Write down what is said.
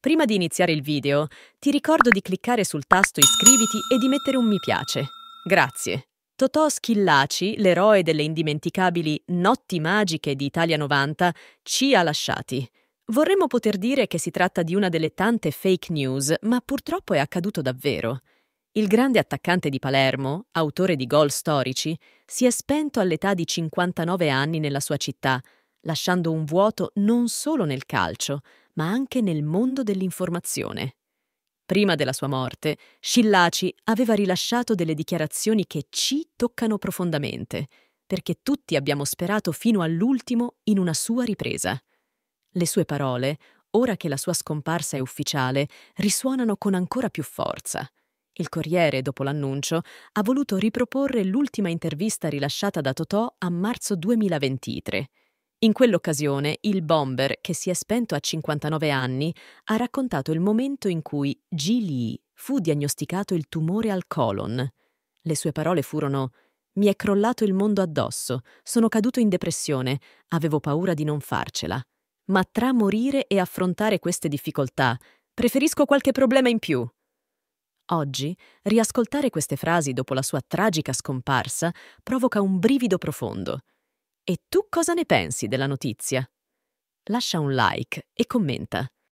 Prima di iniziare il video, ti ricordo di cliccare sul tasto iscriviti e di mettere un mi piace. Grazie. Totò Schillaci, l'eroe delle indimenticabili Notti magiche di Italia 90, ci ha lasciati. Vorremmo poter dire che si tratta di una delle tante fake news, ma purtroppo è accaduto davvero. Il grande attaccante di Palermo, autore di gol storici, si è spento all'età di 59 anni nella sua città, lasciando un vuoto non solo nel calcio, ma anche nel mondo dell'informazione. Prima della sua morte, Scillaci aveva rilasciato delle dichiarazioni che ci toccano profondamente, perché tutti abbiamo sperato fino all'ultimo in una sua ripresa. Le sue parole, ora che la sua scomparsa è ufficiale, risuonano con ancora più forza. Il Corriere, dopo l'annuncio, ha voluto riproporre l'ultima intervista rilasciata da Totò a marzo 2023 in quell'occasione il bomber, che si è spento a 59 anni, ha raccontato il momento in cui G. Lee fu diagnosticato il tumore al colon. Le sue parole furono Mi è crollato il mondo addosso, sono caduto in depressione, avevo paura di non farcela. Ma tra morire e affrontare queste difficoltà, preferisco qualche problema in più. Oggi, riascoltare queste frasi dopo la sua tragica scomparsa provoca un brivido profondo. E tu cosa ne pensi della notizia? Lascia un like e commenta.